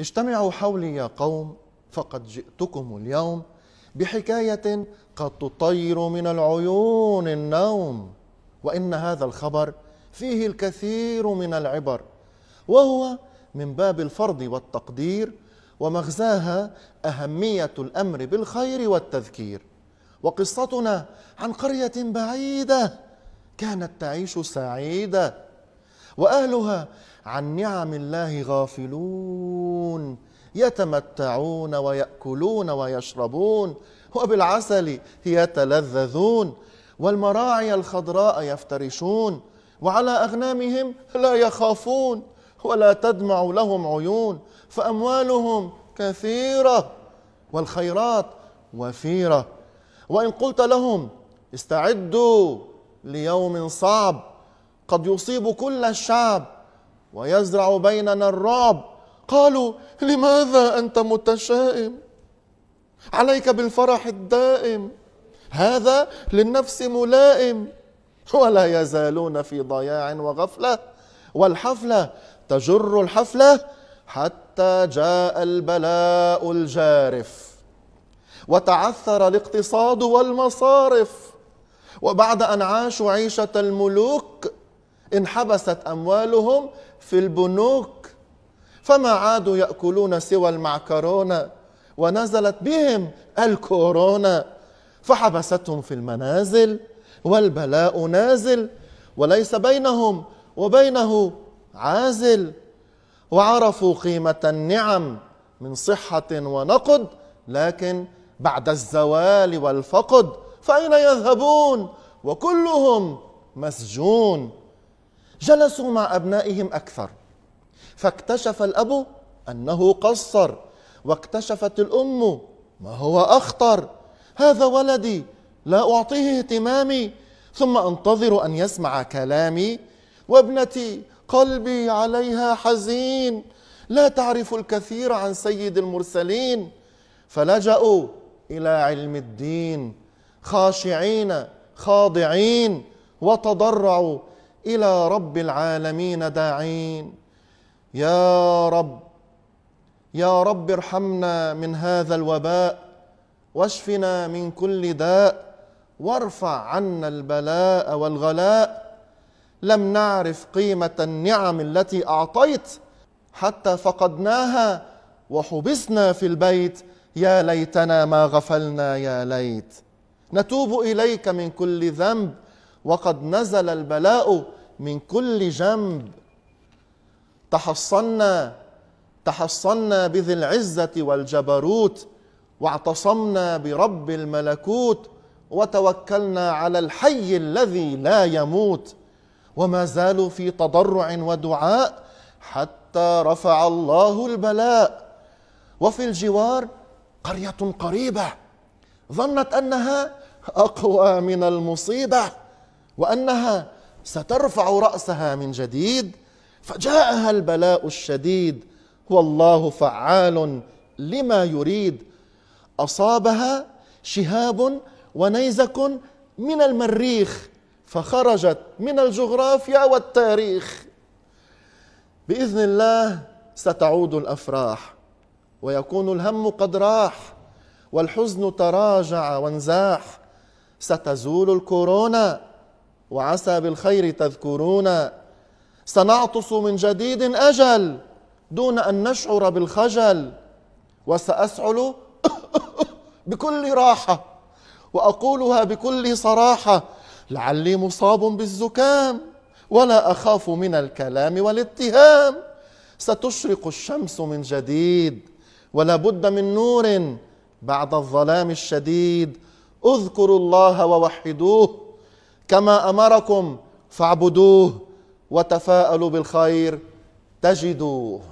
اجتمعوا حولي يا قوم فقد جئتكم اليوم بحكايه قد تطير من العيون النوم وان هذا الخبر فيه الكثير من العبر وهو من باب الفرض والتقدير ومغزاها اهميه الامر بالخير والتذكير وقصتنا عن قريه بعيده كانت تعيش سعيده واهلها عن نعم الله غافلون يتمتعون وياكلون ويشربون وبالعسل يتلذذون والمراعي الخضراء يفترشون وعلى اغنامهم لا يخافون ولا تدمع لهم عيون فاموالهم كثيره والخيرات وفيره وان قلت لهم استعدوا ليوم صعب قد يصيب كل الشعب ويزرع بيننا الرعب قالوا لماذا انت متشائم عليك بالفرح الدائم هذا للنفس ملائم ولا يزالون في ضياع وغفله والحفله تجر الحفله حتى جاء البلاء الجارف وتعثر الاقتصاد والمصارف وبعد ان عاشوا عيشه الملوك انحبست أموالهم في البنوك فما عادوا يأكلون سوى المعكرونة ونزلت بهم الكورونا فحبستهم في المنازل والبلاء نازل وليس بينهم وبينه عازل وعرفوا قيمة النعم من صحة ونقد لكن بعد الزوال والفقد فأين يذهبون وكلهم مسجون جلسوا مع أبنائهم أكثر فاكتشف الأب أنه قصر واكتشفت الأم ما هو أخطر هذا ولدي لا أعطيه اهتمامي ثم أنتظر أن يسمع كلامي وابنتي قلبي عليها حزين لا تعرف الكثير عن سيد المرسلين فلجأوا إلى علم الدين خاشعين خاضعين وتضرعوا الى رب العالمين داعين يا رب يا رب ارحمنا من هذا الوباء واشفنا من كل داء وارفع عنا البلاء والغلاء لم نعرف قيمه النعم التي اعطيت حتى فقدناها وحبسنا في البيت يا ليتنا ما غفلنا يا ليت نتوب اليك من كل ذنب وقد نزل البلاء من كل جنب تحصنا تحصنا بذي العزة والجبروت واعتصمنا برب الملكوت وتوكلنا على الحي الذي لا يموت وما زالوا في تضرع ودعاء حتى رفع الله البلاء وفي الجوار قرية قريبة ظنت أنها أقوى من المصيبة وأنها سترفع رأسها من جديد فجاءها البلاء الشديد والله فعال لما يريد أصابها شهاب ونيزك من المريخ فخرجت من الجغرافيا والتاريخ باذن الله ستعود الافراح ويكون الهم قد راح والحزن تراجع وانزاح ستزول الكورونا وعسى بالخير تذكرون سنعطس من جديد أجل دون أن نشعر بالخجل وسأسعل بكل راحة وأقولها بكل صراحة لعلي مصاب بالزكام ولا أخاف من الكلام والاتهام ستشرق الشمس من جديد ولا بد من نور بعد الظلام الشديد اذكروا الله ووحدوه كما امركم فاعبدوه وتفاءلوا بالخير تجدوه